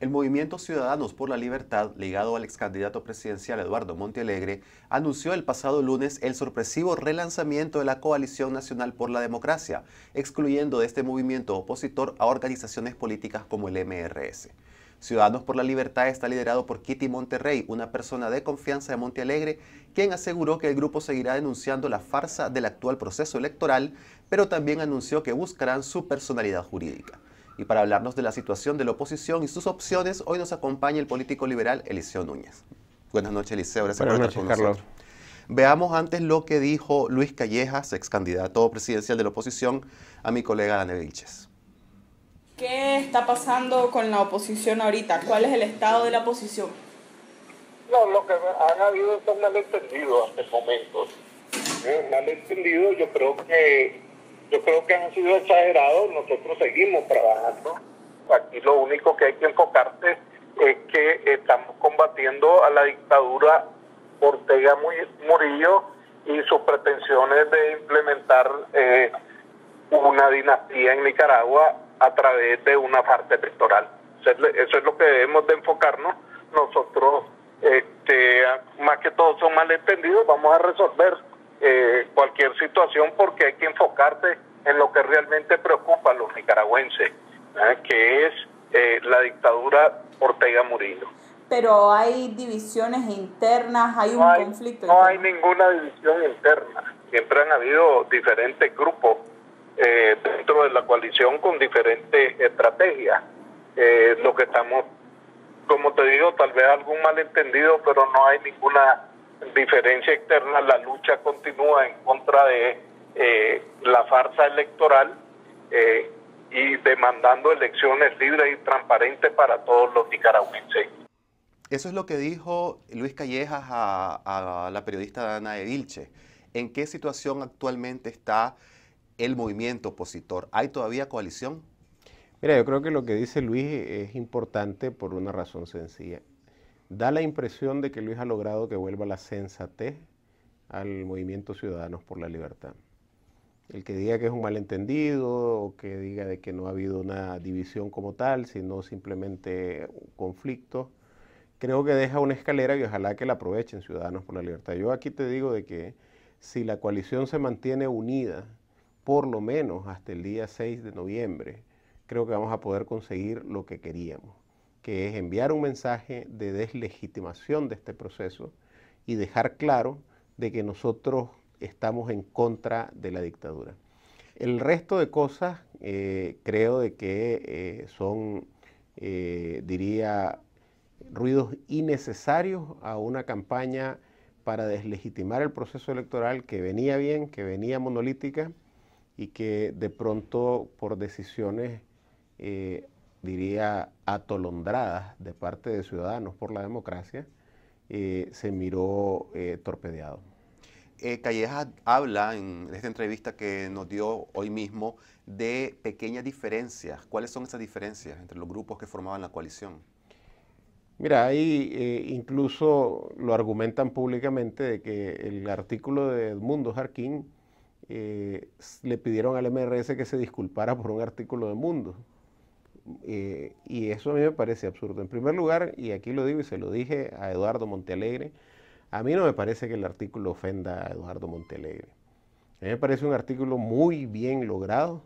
El movimiento Ciudadanos por la Libertad, ligado al ex candidato presidencial Eduardo Montealegre, anunció el pasado lunes el sorpresivo relanzamiento de la Coalición Nacional por la Democracia, excluyendo de este movimiento opositor a organizaciones políticas como el MRS. Ciudadanos por la Libertad está liderado por Kitty Monterrey, una persona de confianza de Montealegre, quien aseguró que el grupo seguirá denunciando la farsa del actual proceso electoral, pero también anunció que buscarán su personalidad jurídica. Y para hablarnos de la situación de la oposición y sus opciones, hoy nos acompaña el político liberal Eliseo Núñez. Buenas noches, Eliseo. Gracias por estar con Carlos. Nosotros. Veamos antes lo que dijo Luis Callejas, ex candidato presidencial de la oposición, a mi colega Daniel Vilches. ¿Qué está pasando con la oposición ahorita? ¿Cuál es el estado de la oposición? No, lo que han habido son entendido hasta el momento. Eh, entendido yo creo que yo creo que han sido exagerados, nosotros seguimos trabajando. Aquí lo único que hay que enfocarse es que estamos combatiendo a la dictadura Ortega Murillo y sus pretensiones de implementar eh, una dinastía en Nicaragua a través de una parte electoral. Eso es lo que debemos de enfocarnos. Nosotros, este, más que todos son malentendidos, vamos a resolver eh, cualquier situación porque hay que enfocarse en lo que realmente preocupa a los nicaragüenses, ¿eh? que es eh, la dictadura Ortega Murillo. Pero hay divisiones internas, hay un conflicto. No hay ninguna división interna. Siempre han habido diferentes grupos dentro de la coalición con diferentes estrategias. lo que estamos, como te digo, tal vez algún malentendido, pero no hay ninguna diferencia externa, la lucha continúa en contra de eh, la farsa electoral eh, y demandando elecciones libres y transparentes para todos los nicaragüenses. Eso es lo que dijo Luis Callejas a, la periodista Ana Edilche. ¿En qué situación actualmente está el movimiento opositor? ¿Hay todavía coalición? Mira, yo creo que lo que dice Luis es importante por una razón sencilla da la impresión de que Luis ha logrado que vuelva la sensatez al movimiento Ciudadanos por la Libertad. El que diga que es un malentendido o que diga de que no ha habido una división como tal, sino simplemente un conflicto, creo que deja una escalera y ojalá que la aprovechen Ciudadanos por la Libertad. Yo aquí te digo de que si la coalición se mantiene unida, por lo menos hasta el día 6 de noviembre, creo que vamos a poder conseguir lo que queríamos que es enviar un mensaje de deslegitimación de este proceso y dejar claro de que nosotros estamos en contra de la dictadura. El resto de cosas eh, creo de que eh, son, eh, diría, ruidos innecesarios a una campaña para deslegitimar el proceso electoral que venía bien, que venía monolítica y que de pronto por decisiones diría, atolondradas de parte de Ciudadanos por la Democracia, eh, se miró eh, torpedeado. Eh, Callejas Calleja habla en esta entrevista que nos dio hoy mismo de pequeñas diferencias. ¿Cuáles son esas diferencias entre los grupos que formaban la coalición? Mira, ahí incluso lo argumentan públicamente de que el artículo de Mundo Jarquín le pidieron al MRS que se disculpara por un artículo de Mundo y eso a mí me parece absurdo. En primer lugar, y aquí lo digo y se lo dije a Eduardo Montealegre, a mí no me parece que el artículo ofenda a Eduardo Montalegre A mí me parece un artículo muy bien logrado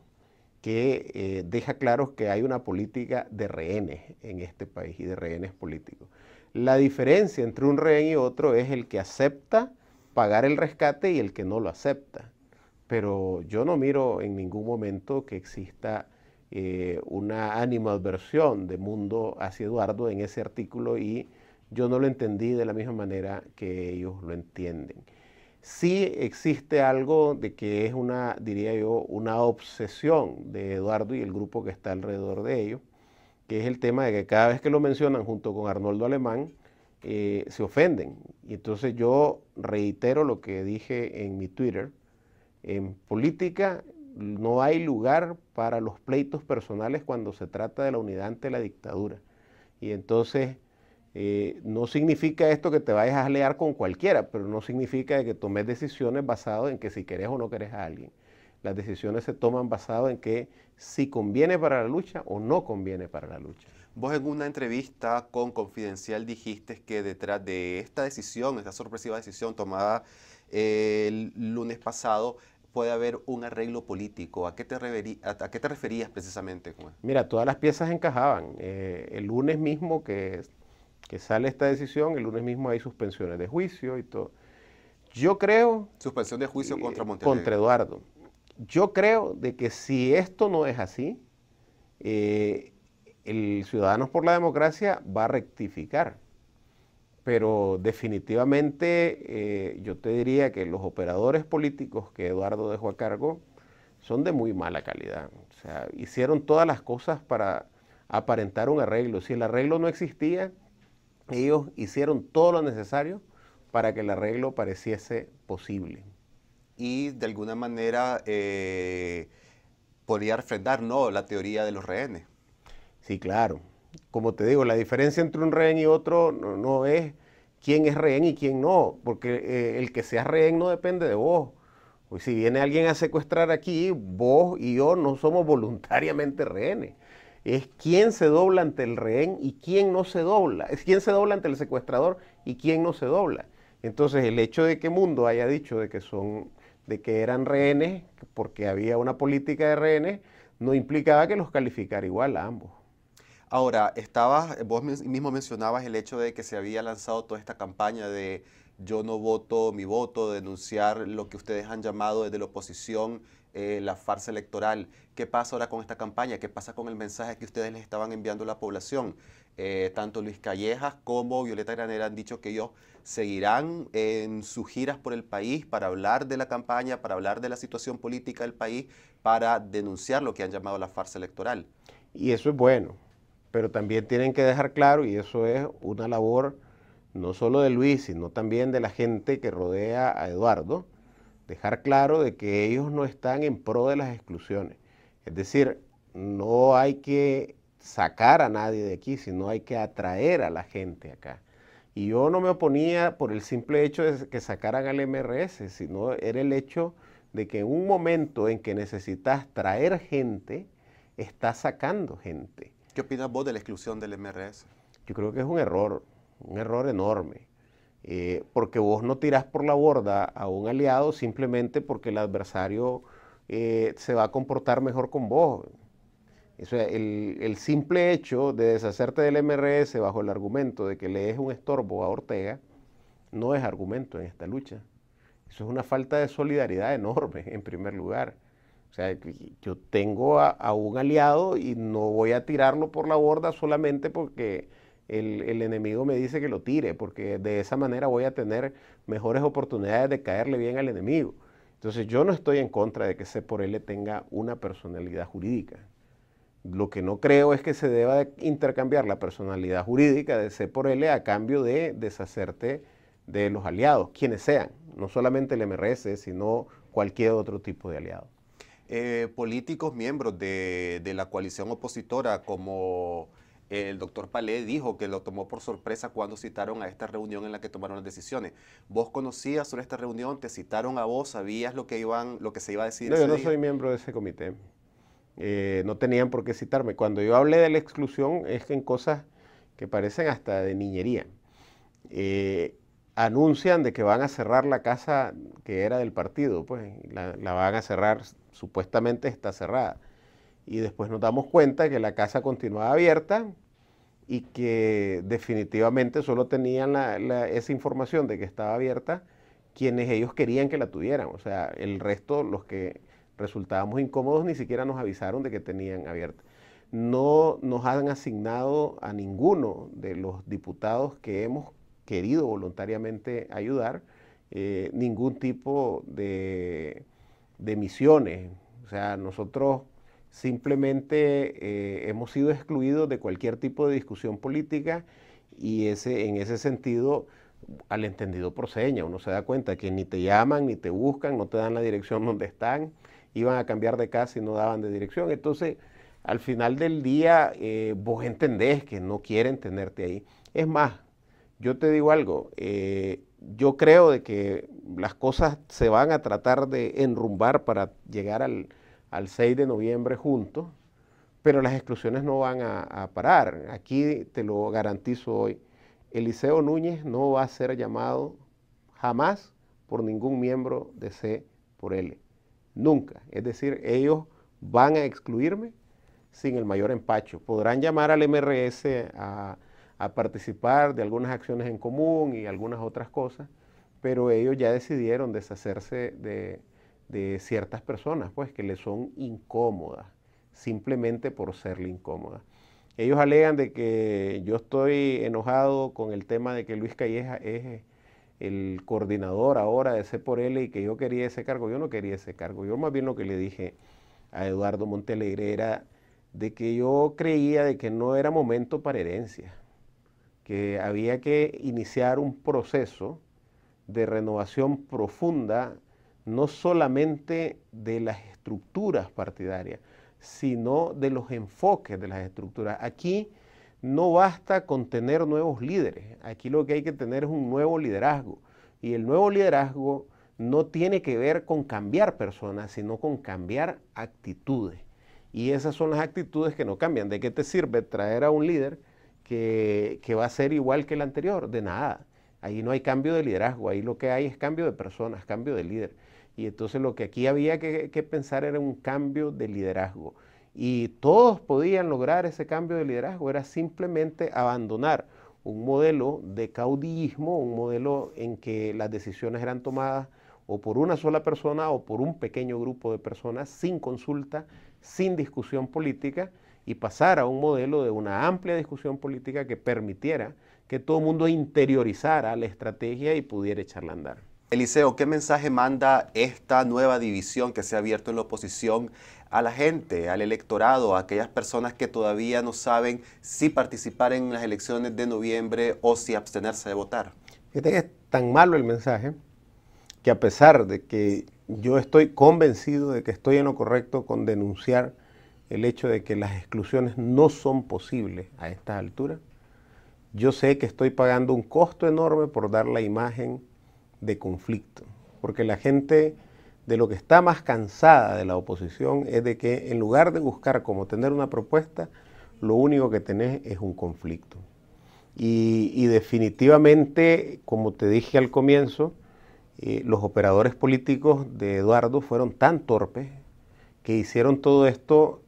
que eh, deja claro que hay una política de rehenes en este país y de rehenes políticos. La diferencia entre un rehén y otro es el que acepta pagar el rescate y el que no lo acepta. Pero yo no miro en ningún momento que exista eh, una una animadversión de Mundo hacia Eduardo en ese artículo y yo no lo entendí de la misma manera que ellos lo entienden. Sí existe algo de que es una, diría yo, una obsesión de Eduardo y el grupo que está alrededor de ellos, que es el tema de que cada vez que lo mencionan junto con Arnoldo Alemán, eh, se ofenden. Y entonces yo reitero lo que dije en mi Twitter. En política no hay lugar para los pleitos personales cuando se trata de la unidad ante la dictadura. Y entonces, eh, no significa esto que te vayas a alear con cualquiera, pero no significa que tomes decisiones basadas en que si querés o no querés a alguien. Las decisiones se toman basadas en que si conviene para la lucha o no conviene para la lucha. Vos en una entrevista con Confidencial dijiste que detrás de esta decisión, esta sorpresiva decisión tomada el lunes pasado, puede haber un arreglo político. ¿A qué te, referías precisamente, Juan? Mira, todas las piezas encajaban. Eh, el lunes mismo que, sale esta decisión, el lunes mismo hay suspensiones de juicio y todo. Yo creo... Suspensión de juicio contra Montenegro. Contra Eduardo. Yo creo de que si esto no es así, eh, el Ciudadanos por la Democracia va a rectificar pero definitivamente eh, yo te diría que los operadores políticos que Eduardo dejó a cargo son de muy mala calidad. O sea, hicieron todas las cosas para aparentar un arreglo. Si el arreglo no existía, ellos hicieron todo lo necesario para que el arreglo pareciese posible. Y de alguna manera eh, podía podría refrendar, ¿no?, la teoría de los rehenes. Sí, claro como te digo, la diferencia entre un rehén y otro no, es quién es rehén y quién no, porque eh, el que sea rehén no depende de vos. Pues si viene alguien a secuestrar aquí, vos y yo no somos voluntariamente rehenes. Es quién se dobla ante el rehén y quién no se dobla. Es quién se dobla ante el secuestrador y quién no se dobla. Entonces, el hecho de que Mundo haya dicho de que son de que eran rehenes porque había una política de rehenes no implicaba que los calificara igual a ambos. Ahora, estabas, vos mismo mencionabas el hecho de que se había lanzado toda esta campaña de yo no voto mi voto, denunciar lo que ustedes han llamado desde la oposición eh, la farsa electoral. ¿Qué pasa ahora con esta campaña? ¿Qué pasa con el mensaje que ustedes les estaban enviando a la población? Eh, tanto Luis Callejas como Violeta Granera han dicho que ellos seguirán en sus giras por el país para hablar de la campaña, para hablar de la situación política del país, para denunciar lo que han llamado la farsa electoral. Y eso es bueno, pero también tienen que dejar claro, y eso es una labor no solo de Luis, sino también de la gente que rodea a Eduardo, dejar claro de que ellos no están en pro de las exclusiones. Es decir, no hay que sacar a nadie de aquí, sino hay que atraer a la gente acá. Y yo no me oponía por el simple hecho de que sacaran al MRS, sino era el hecho de que en un momento en que necesitas traer gente, estás sacando gente. ¿Qué opinas vos de la exclusión del MRS? Yo creo que es un error, un error enorme. Eh, porque vos no tirás por la borda a un aliado simplemente porque el adversario eh, se va a comportar mejor con vos. Eso, el, el, simple hecho de deshacerte del MRS bajo el argumento de que le es un estorbo a Ortega no es argumento en esta lucha. Eso es una falta de solidaridad enorme, en primer lugar. O sea, yo tengo a, un aliado y no voy a tirarlo por la borda solamente porque el, enemigo me dice que lo tire, porque de esa manera voy a tener mejores oportunidades de caerle bien al enemigo. Entonces yo no estoy en contra de que C por L tenga una personalidad jurídica. Lo que no creo es que se deba intercambiar la personalidad jurídica de C por L a cambio de deshacerte de los aliados, quienes sean, no solamente el MRS, sino cualquier otro tipo de aliado. Eh, políticos miembros de, la coalición opositora, como el doctor Palé dijo que lo tomó por sorpresa cuando citaron a esta reunión en la que tomaron las decisiones. ¿Vos conocías sobre esta reunión? ¿Te citaron a vos? ¿Sabías lo que, iban, lo que se iba a decidir? No, yo no soy miembro de ese comité. Eh, no tenían por qué citarme. Cuando yo hablé de la exclusión es que en cosas que parecen hasta de niñería. Eh, anuncian de que van a cerrar la casa que era del partido, pues la van a cerrar supuestamente está cerrada. Y después nos damos cuenta que la casa continuaba abierta y que definitivamente solo tenían esa información de que estaba abierta quienes ellos querían que la tuvieran. O sea, el resto, los que resultábamos incómodos, ni siquiera nos avisaron de que tenían abierta. No nos han asignado a ninguno de los diputados que hemos querido voluntariamente ayudar eh, ningún tipo de de misiones. O sea, nosotros simplemente eh, hemos sido excluidos de cualquier tipo de discusión política y ese, en ese sentido, al entendido por seña, uno se da cuenta que ni te llaman, ni te buscan, no te dan la dirección donde están, iban a cambiar de casa y no daban de dirección. Entonces, al final del día, eh, vos entendés que no quieren tenerte ahí. Es más, yo te digo algo, eh, yo creo de que las cosas se van a tratar de enrumbar para llegar al, 6 de noviembre juntos, pero las exclusiones no van a, a, parar. Aquí te lo garantizo hoy. Eliseo Núñez no va a ser llamado jamás por ningún miembro de C por L. Nunca. Es decir, ellos van a excluirme sin el mayor empacho. Podrán llamar al MRS a a participar de algunas acciones en común y algunas otras cosas, pero ellos ya decidieron deshacerse de, ciertas personas, pues que les son incómodas, simplemente por serle incómodas. Ellos alegan de que yo estoy enojado con el tema de que Luis Calleja es eh, el coordinador ahora de C por L y que yo quería ese cargo. Yo no quería ese cargo. Yo más bien lo que le dije a Eduardo Montelegre era de que yo creía de que no era momento para herencia que había que iniciar un proceso de renovación profunda, no solamente de las estructuras partidarias, sino de los enfoques de las estructuras. Aquí no basta con tener nuevos líderes, aquí lo que hay que tener es un nuevo liderazgo. Y el nuevo liderazgo no tiene que ver con cambiar personas, sino con cambiar actitudes. Y esas son las actitudes que no cambian. ¿De qué te sirve traer a un líder? que, va a ser igual que el anterior, de nada. Ahí no hay cambio de liderazgo, ahí lo que hay es cambio de personas, cambio de líder. Y entonces lo que aquí había que, que, pensar era un cambio de liderazgo. Y todos podían lograr ese cambio de liderazgo, era simplemente abandonar un modelo de caudillismo, un modelo en que las decisiones eran tomadas o por una sola persona o por un pequeño grupo de personas sin consulta, sin discusión política y pasar a un modelo de una amplia discusión política que permitiera que todo el mundo interiorizara la estrategia y pudiera echarla a andar. Eliseo, ¿qué mensaje manda esta nueva división que se ha abierto en la oposición a la gente, al electorado, a aquellas personas que todavía no saben si participar en las elecciones de noviembre o si abstenerse de votar? es tan malo el mensaje que a pesar de que yo estoy convencido de que estoy en lo correcto con denunciar el hecho de que las exclusiones no son posibles a estas alturas. Yo sé que estoy pagando un costo enorme por dar la imagen de conflicto, porque la gente de lo que está más cansada de la oposición es de que en lugar de buscar como tener una propuesta, lo único que tenés es un conflicto. Y, definitivamente, como te dije al comienzo, eh, los operadores políticos de Eduardo fueron tan torpes que hicieron todo esto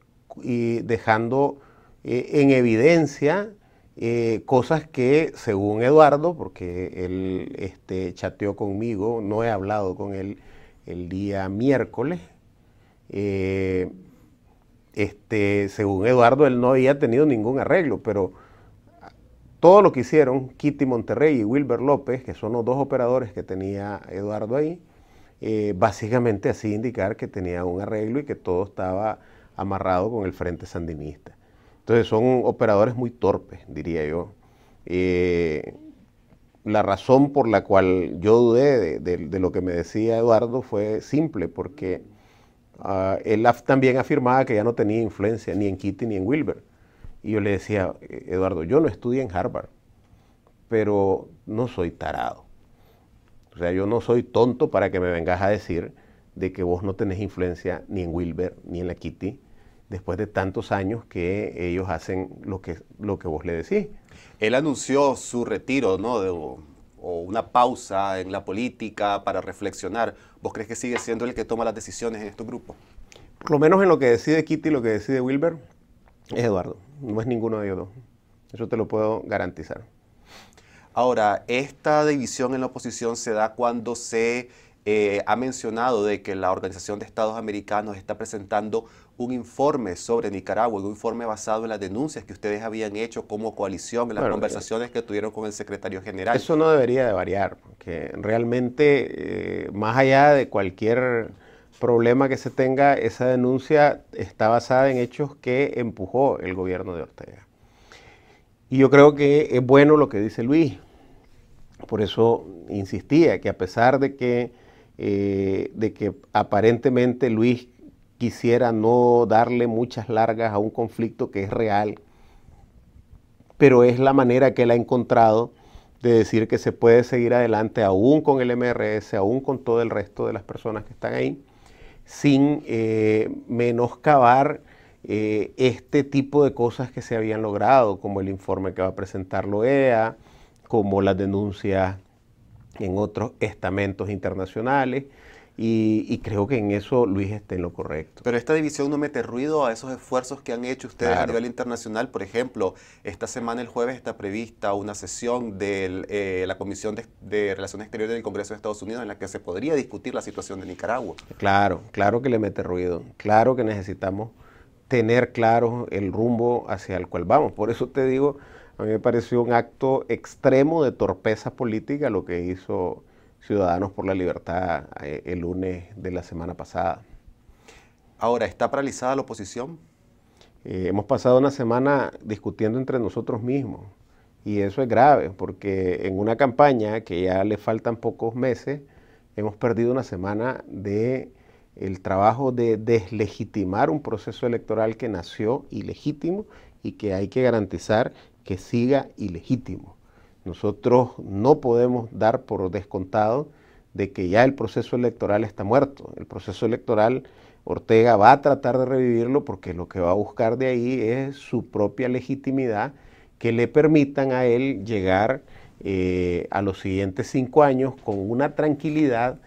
y dejando eh, en evidencia eh, cosas que, según Eduardo, porque él este, chateó conmigo, no he hablado con él el día miércoles, eh, este, según Eduardo, él no había tenido ningún arreglo, pero todo lo que hicieron Kitty Monterrey y Wilber López, que son los dos operadores que tenía Eduardo ahí, básicamente así indicar que tenía un arreglo y que todo estaba amarrado con el Frente Sandinista. Entonces son operadores muy torpes, diría yo. Eh, la razón por la cual yo dudé de, lo que me decía Eduardo fue simple, porque ah, él también afirmaba que ya no tenía influencia ni en Kitty ni en Wilber. Y yo le decía, e-, Eduardo, yo no estudié en Harvard, pero no soy tarado. O sea, yo no soy tonto para que me vengas a decir de que vos no tenés influencia ni en Wilber, ni en la Kitty, después de tantos años que ellos hacen lo que, lo que vos le decís. Él anunció su retiro, ¿no? o, una pausa en la política para reflexionar. ¿Vos crees que sigue siendo el que toma las decisiones en estos grupos? Por lo menos en lo que decide Kitty, y lo que decide Wilber, es Eduardo. No es ninguno de ellos dos. Eso te lo puedo garantizar. Ahora, esta división en la oposición se da cuando se eh, ha mencionado de que la Organización de Estados Americanos está presentando un informe sobre Nicaragua, un informe basado en las denuncias que ustedes habían hecho como coalición, en las conversaciones que tuvieron con el secretario general. Eso no debería de variar, porque realmente, eh, más allá de cualquier problema que se tenga, esa denuncia está basada en hechos que empujó el gobierno de Ortega. Y yo creo que es bueno lo que dice Luis. Por eso insistía que a pesar de que, eh, de que aparentemente Luis quisiera no darle muchas largas a un conflicto que es real, pero es la manera que él ha encontrado de decir que se puede seguir adelante aún con el MRS, aún con todo el resto de las personas que están ahí, sin eh, menoscabar eh, este tipo de cosas que se habían logrado, como el informe que va a presentar la como las denuncias en otros estamentos internacionales, y, creo que en eso Luis está en lo correcto. Pero esta división no mete ruido a esos esfuerzos que han hecho ustedes a nivel internacional. Por ejemplo, esta semana, el jueves, está prevista una sesión de eh, la Comisión de, de, Relaciones Exteriores del Congreso de Estados Unidos en la que se podría discutir la situación de Nicaragua. Claro, claro que le mete ruido. Claro que necesitamos tener claro el rumbo hacia el cual vamos. Por eso te digo, a mí me pareció un acto extremo de torpeza política lo que hizo Ciudadanos por la Libertad eh, el lunes de la semana pasada. Ahora, ¿está paralizada la oposición? Eh, hemos pasado una semana discutiendo entre nosotros mismos y eso es grave porque en una campaña que ya le faltan pocos meses, hemos perdido una semana de el trabajo de deslegitimar un proceso electoral que nació ilegítimo y que hay que garantizar que siga ilegítimo. Nosotros no podemos dar por descontado de que ya el proceso electoral está muerto. El proceso electoral, Ortega va a tratar de revivirlo porque lo que va a buscar de ahí es su propia legitimidad que le permitan a él llegar eh, a los siguientes cinco años con una tranquilidad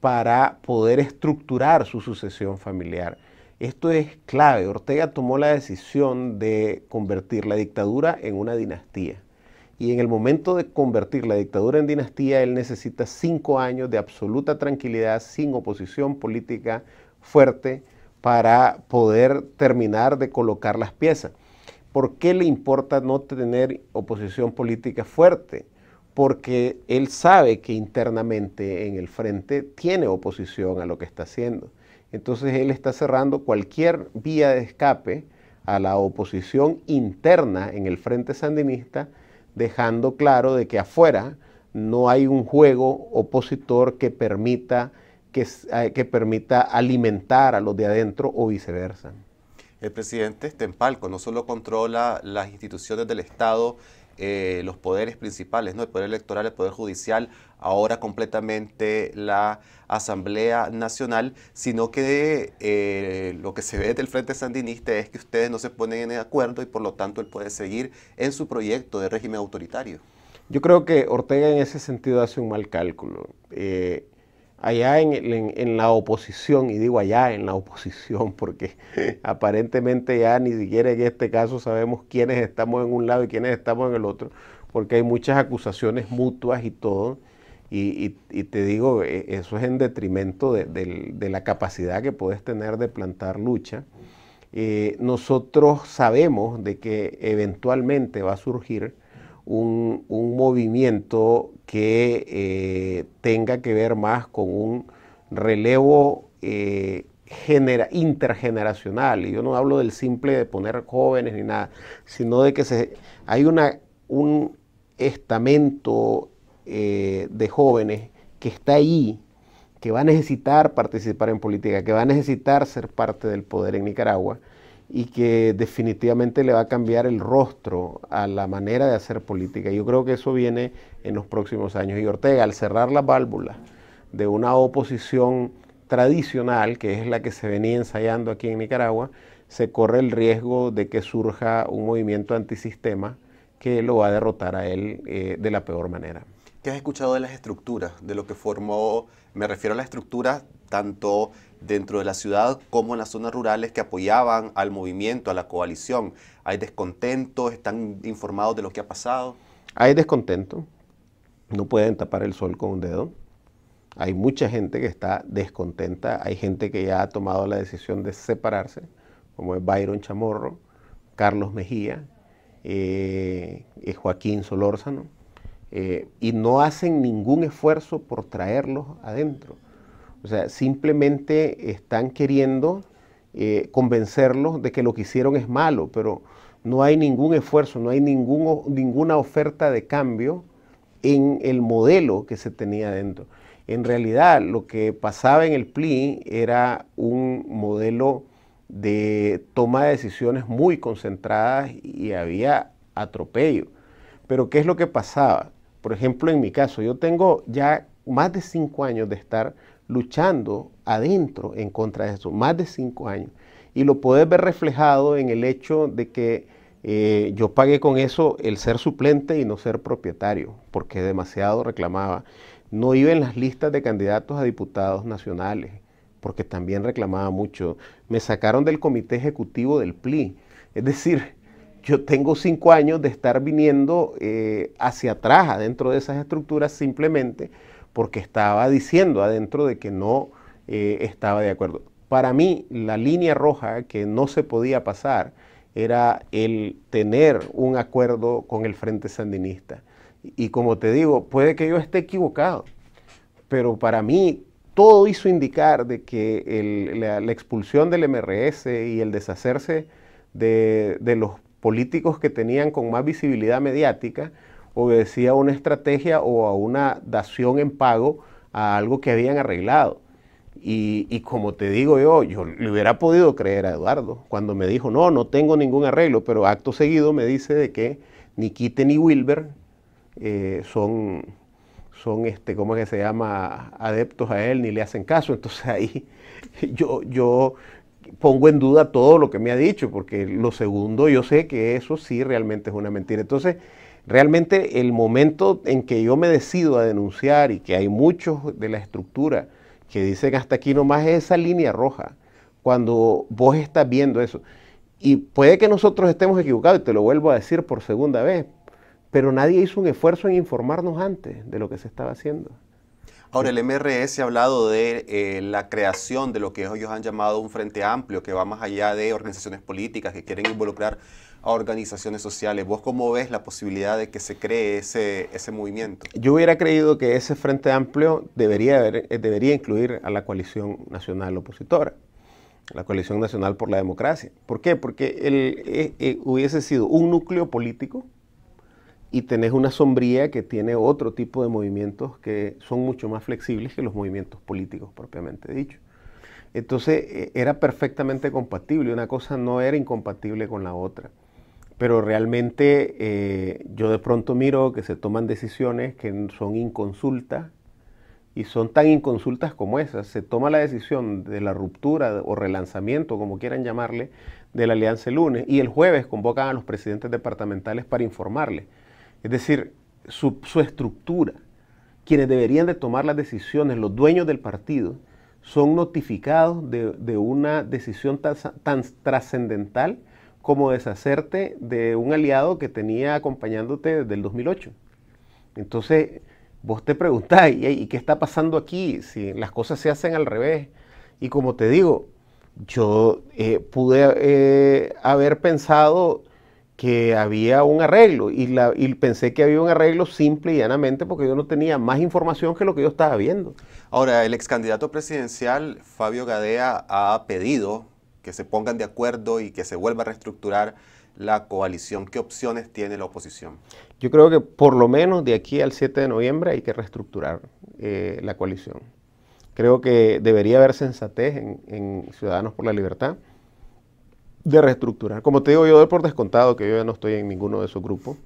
para poder estructurar su sucesión familiar. Esto es clave. Ortega tomó la decisión de convertir la dictadura en una dinastía. Y en el momento de convertir la dictadura en dinastía, él necesita cinco años de absoluta tranquilidad, sin oposición política fuerte, para poder terminar de colocar las piezas. ¿Por qué le importa no tener oposición política fuerte? Porque él sabe que internamente en el frente tiene oposición a lo que está haciendo. Entonces él está cerrando cualquier vía de escape a la oposición interna en el frente sandinista dejando claro de que afuera no hay un juego opositor que permita, que, eh, que permita alimentar a los de adentro o viceversa. El presidente está en palco, no solo controla las instituciones del Estado eh, los poderes principales, ¿no? el Poder Electoral, el Poder Judicial, ahora completamente la Asamblea Nacional, sino que eh, lo que se ve del Frente Sandinista es que ustedes no se ponen de acuerdo y por lo tanto él puede seguir en su proyecto de régimen autoritario. Yo creo que Ortega en ese sentido hace un mal cálculo. Eh, allá en, en, la oposición, y digo allá en la oposición, porque aparentemente ya ni siquiera en este caso sabemos quiénes estamos en un lado y quiénes estamos en el otro, porque hay muchas acusaciones mutuas y todo, y, te digo, e, eso es en detrimento de, la capacidad que puedes tener de plantar lucha. Eh, nosotros sabemos de que eventualmente va a surgir un, un movimiento que eh, tenga que ver más con un relevo eh, intergeneracional. Y yo no hablo del simple de poner jóvenes ni nada, sino de que se, hay un estamento eh, de jóvenes que está ahí, que va a necesitar participar en política, que va a necesitar ser parte del poder en Nicaragua y que definitivamente le va a cambiar el rostro a la manera de hacer política. Yo creo que eso viene en los próximos años. Y Ortega, al cerrar la válvula de una oposición tradicional, que es la que se venía ensayando aquí en Nicaragua, se corre el riesgo de que surja un movimiento antisistema que lo va a derrotar a él eh, de la peor manera. ¿Qué has escuchado de las estructuras, de lo que formó, me refiero a las estructuras tanto dentro de la ciudad como en las zonas rurales que apoyaban al movimiento, a la coalición. ¿Hay descontento? ¿Están informados de lo que ha pasado? Hay descontento. No pueden tapar el sol con un dedo. Hay mucha gente que está descontenta. Hay gente que ya ha tomado la decisión de separarse, como es Byron Chamorro, Carlos Mejía, eh, eh, Joaquín Solórzano. Eh, y no hacen ningún esfuerzo por traerlos adentro. O sea, simplemente están queriendo eh, convencerlos de que lo que hicieron es malo, pero no hay ningún esfuerzo, no hay ninguna oferta de cambio en el modelo que se tenía dentro. En realidad, lo que pasaba en el PLI era un modelo de toma de decisiones muy concentradas y había atropello. Pero ¿qué es lo que pasaba? Por ejemplo, en mi caso, yo tengo ya más de cinco años de estar luchando adentro en contra de eso, más de cinco años. Y lo puedes ver reflejado en el hecho de que eh, yo pagué con eso el ser suplente y no ser propietario, porque demasiado reclamaba. No iba en las listas de candidatos a diputados nacionales, porque también reclamaba mucho. Me sacaron del comité ejecutivo del PLI. Es decir, yo tengo cinco años de estar viniendo eh, hacia atrás, adentro de esas estructuras, simplemente porque estaba diciendo adentro de que no eh, estaba de acuerdo. Para mí, la línea roja que no se podía pasar era el tener un acuerdo con el Frente Sandinista. Y, como te digo, puede que yo esté equivocado, pero para mí todo hizo indicar de que la, expulsión del MRS y el deshacerse de los políticos que tenían con más visibilidad mediática obedecía a una estrategia o a una dación en pago a algo que habían arreglado. Y, como te digo yo, yo le hubiera podido creer a Eduardo cuando me dijo, no, no tengo ningún arreglo, pero acto seguido me dice de que ni Quite ni Wilber eh, son, son este, ¿cómo que se llama? adeptos a él, ni le hacen caso. Entonces ahí yo, yo pongo en duda todo lo que me ha dicho, porque lo segundo yo sé que eso sí realmente es una mentira. Entonces Realmente el momento en que yo me decido a denunciar y que hay muchos de la estructura que dicen hasta aquí nomás es esa línea roja, cuando vos estás viendo eso. Y puede que nosotros estemos equivocados, y te lo vuelvo a decir por segunda vez, pero nadie hizo un esfuerzo en informarnos antes de lo que se estaba haciendo. Ahora, el MRS ha hablado de eh, la creación de lo que ellos han llamado un frente amplio, que va más allá de organizaciones políticas que quieren involucrar a organizaciones sociales. ¿Vos cómo ves la posibilidad de que se cree ese, ese movimiento? Yo hubiera creído que ese frente amplio debería, haber, eh, debería incluir a la coalición nacional opositora, la coalición nacional por la democracia. ¿Por qué? Porque eh, hubiese sido un núcleo político y tenés una sombría que tiene otro tipo de movimientos que son mucho más flexibles que los movimientos políticos propiamente dicho. Entonces eh, era perfectamente compatible, una cosa no era incompatible con la otra. Pero realmente eh, yo de pronto miro que se toman decisiones que son inconsultas y son tan inconsultas como esas. Se toma la decisión de la ruptura o relanzamiento, como quieran llamarle, de la alianza el lunes y el jueves convocan a los presidentes departamentales para informarle es decir, su, estructura, quienes deberían de tomar las decisiones, los dueños del partido, son notificados de, una decisión tan, trascendental como deshacerte de un aliado que tenía acompañándote desde el 2008. Entonces, vos te preguntás, ¿y, qué está pasando aquí? Si las cosas se hacen al revés. Y como te digo, yo eh, pude eh, haber pensado que había un arreglo y, la, y, pensé que había un arreglo simple y llanamente porque yo no tenía más información que lo que yo estaba viendo. Ahora, el ex candidato presidencial Fabio Gadea ha pedido que se pongan de acuerdo y que se vuelva a reestructurar la coalición. ¿Qué opciones tiene la oposición? Yo creo que por lo menos de aquí al 7 de noviembre hay que reestructurar eh, la coalición. Creo que debería haber sensatez en Ciudadanos por la Libertad de reestructurar. Como te digo, yo doy por descontado que yo ya no estoy en ninguno de esos grupos,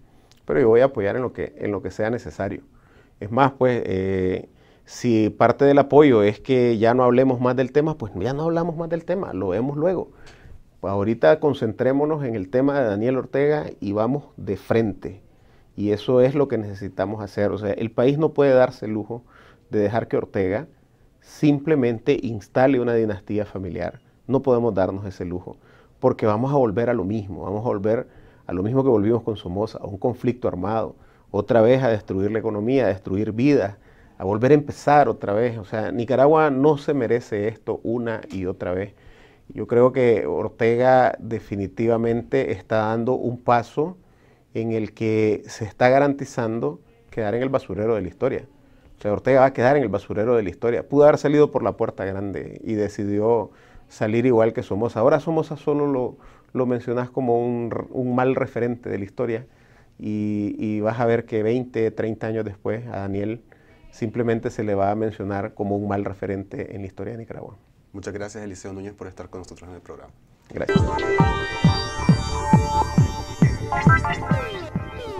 pero yo voy a apoyar en lo que, en lo que sea necesario. Es más, pues, eh, si parte del apoyo es que ya no hablemos más del tema, pues ya no hablamos más del tema, lo vemos luego. ahorita concentrémonos en el tema de Daniel Ortega y vamos de frente. Y eso es lo que necesitamos hacer. O sea, el país no puede darse el lujo de dejar que Ortega simplemente instale una dinastía familiar. No podemos darnos ese lujo porque vamos a volver a lo mismo, vamos a volver a lo mismo que volvimos con Somoza, a un conflicto armado, otra vez a destruir la economía, a destruir vidas, a volver a empezar otra vez. O sea, Nicaragua no se merece esto una y otra vez. Yo creo que Ortega definitivamente está dando un paso en el que se está garantizando quedar en el basurero de la historia. O sea, Ortega va a quedar en el basurero de la historia. Pudo haber salido por la puerta grande y decidió salir igual que Somoza. Ahora Somoza solo lo, lo mencionas como un, un, mal referente de la historia y, y, vas a ver que 20, 30 años después a Daniel simplemente se le va a mencionar como un mal referente en la historia de Nicaragua. Muchas gracias Eliseo Núñez por estar con nosotros en el programa. Gracias.